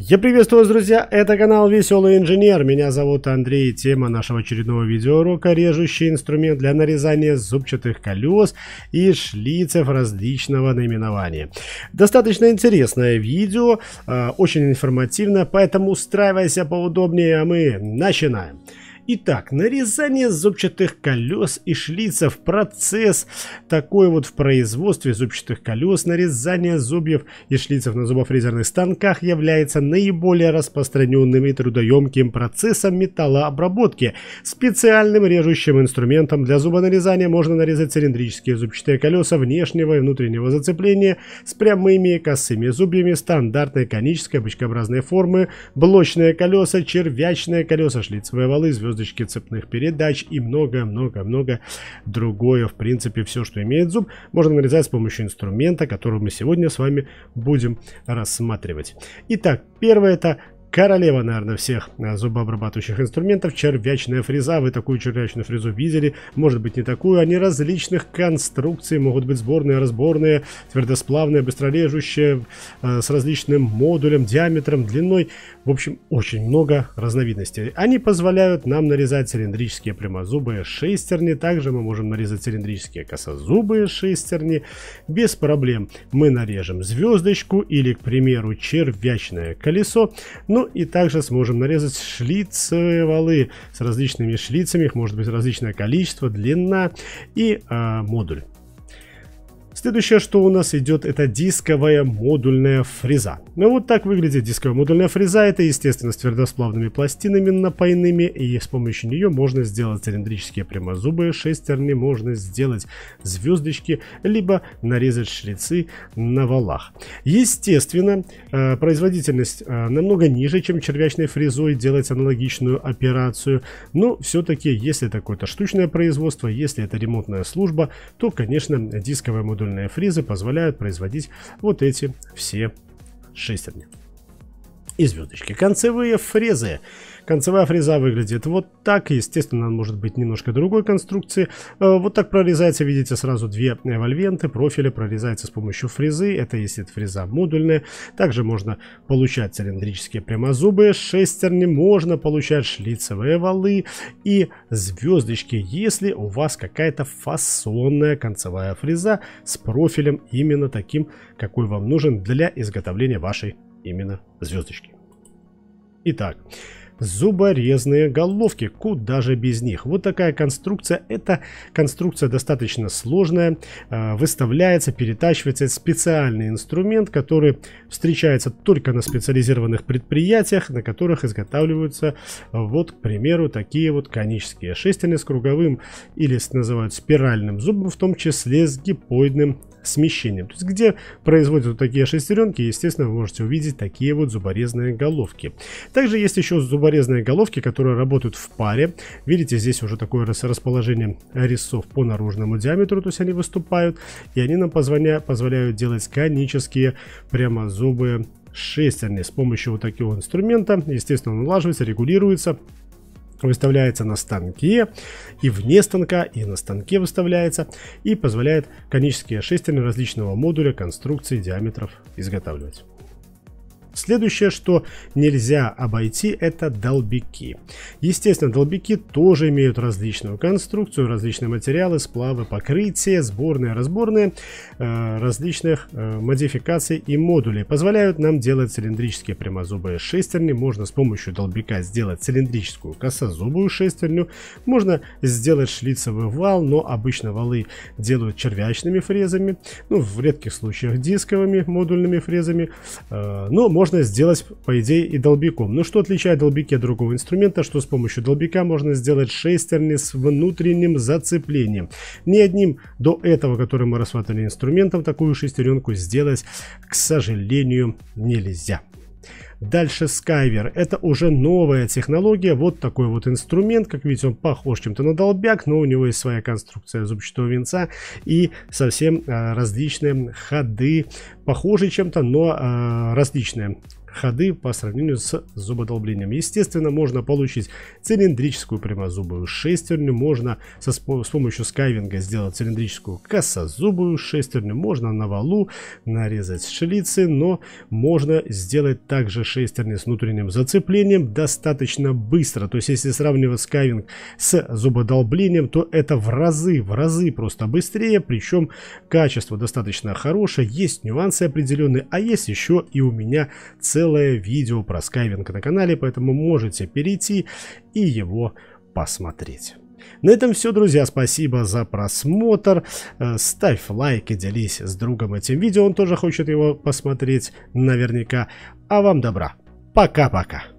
Я приветствую вас, друзья! Это канал Веселый Инженер. Меня зовут Андрей. Тема нашего очередного видеоурока – режущий инструмент для нарезания зубчатых колес и шлицев различного наименования. Достаточно интересное видео, э, очень информативное, поэтому устраивайся поудобнее, а мы начинаем. Итак, нарезание зубчатых колес и шлицев, процесс такой вот в производстве зубчатых колес, нарезание зубьев и шлицев на зубофрезерных станках является наиболее распространенным и трудоемким процессом металлообработки. Специальным режущим инструментом для зубонарезания можно нарезать цилиндрические зубчатые колеса внешнего и внутреннего зацепления с прямыми и косыми зубьями стандартной конической бочкообразной формы, блочные колеса, червячные колеса, шлицевые валы, звезды звездочки цепных передач и много-много-много другое. В принципе, все, что имеет зуб, можно нарезать с помощью инструмента, который мы сегодня с вами будем рассматривать. Итак, первое это Королева, наверное, всех э, зубообрабатывающих инструментов, червячная фреза. Вы такую червячную фрезу видели, может быть не такую. Они различных конструкций, могут быть сборные, разборные, твердосплавные, быстрорежущие, э, с различным модулем, диаметром, длиной. В общем, очень много разновидностей. Они позволяют нам нарезать цилиндрические прямозубые шестерни. Также мы можем нарезать цилиндрические косозубые шестерни. Без проблем мы нарежем звездочку или, к примеру, червячное колесо. Но ну и также сможем нарезать шлицевые валы с различными шлицами, их может быть различное количество, длина и э, модуль. Следующее, что у нас идет, это дисковая модульная фреза. Ну вот так выглядит дисковая модульная фреза. Это, естественно, с твердосплавными пластинами напойными, и с помощью нее можно сделать цилиндрические прямозубые шестерни, можно сделать звездочки, либо нарезать шрицы на валах. Естественно, э, производительность э, намного ниже, чем червячной фрезой делать аналогичную операцию, но все-таки, если это какое-то штучное производство, если это ремонтная служба, то, конечно, дисковая модульная Настольные фризы позволяют производить вот эти все шестерни и звездочки. Концевые фрезы. Концевая фреза выглядит вот так. Естественно, она может быть немножко другой конструкции. Э, вот так прорезается, видите, сразу две эвольвенты, Профили прорезаются с помощью фрезы. Это если это фреза модульная. Также можно получать цилиндрические прямозубые шестерни. Можно получать шлицевые валы и звездочки, если у вас какая-то фасонная концевая фреза с профилем именно таким, какой вам нужен для изготовления вашей именно звездочки. Итак, зуборезные головки, куда же без них. Вот такая конструкция, эта конструкция достаточно сложная, а, выставляется, перетачивается, это специальный инструмент, который встречается только на специализированных предприятиях, на которых изготавливаются вот, к примеру, такие вот конические шестерни с круговым или называют спиральным зубом, в том числе с гипоидным смещением. То есть, где производят вот такие шестеренки, естественно, вы можете увидеть такие вот зуборезные головки. Также есть еще зуборезные двурезные головки, которые работают в паре. Видите, здесь уже такое расположение резцов по наружному диаметру, то есть они выступают, и они нам позволяют делать конические прямо зубы шестерни с помощью вот такого инструмента. Естественно, он улаживается, регулируется, выставляется на станке и вне станка, и на станке выставляется, и позволяет конические шестерни различного модуля, конструкции, диаметров изготавливать. Следующее, что нельзя обойти, это долбики. Естественно, долбики тоже имеют различную конструкцию, различные материалы, сплавы, покрытия, сборные, разборные, э, различных э, модификаций и модулей. Позволяют нам делать цилиндрические прямозубые шестерни. Можно с помощью долбика сделать цилиндрическую косозубую шестерню. Можно сделать шлицевый вал, но обычно валы делают червячными фрезами. Ну, в редких случаях дисковыми модульными фрезами. Э, но можно можно сделать, по идее, и долбиком. Но ну, что отличает долбики от другого инструмента, что с помощью долбика можно сделать шестерни с внутренним зацеплением. Ни одним до этого, который мы рассматривали инструментом, такую шестеренку сделать, к сожалению, нельзя. Дальше Skyver. Это уже новая технология. Вот такой вот инструмент. Как видите, он похож чем-то на долбяк, но у него есть своя конструкция зубчатого венца и совсем э, различные ходы. Похожи чем-то, но э, различные ходы по сравнению с зубодолблением. Естественно, можно получить цилиндрическую прямозубую шестерню, можно со, с помощью скайвинга сделать цилиндрическую косозубую шестерню, можно на валу нарезать шлицы, но можно сделать также шестерни с внутренним зацеплением достаточно быстро. То есть, если сравнивать скайвинг с зубодолблением, то это в разы, в разы просто быстрее. Причем качество достаточно хорошее, есть нюансы определенные, а есть еще и у меня целое видео про скайвинг на канале, поэтому можете перейти и его посмотреть. На этом все, друзья. Спасибо за просмотр. Э, ставь лайк и делись с другом этим видео. Он тоже хочет его посмотреть наверняка а вам добра. Пока-пока.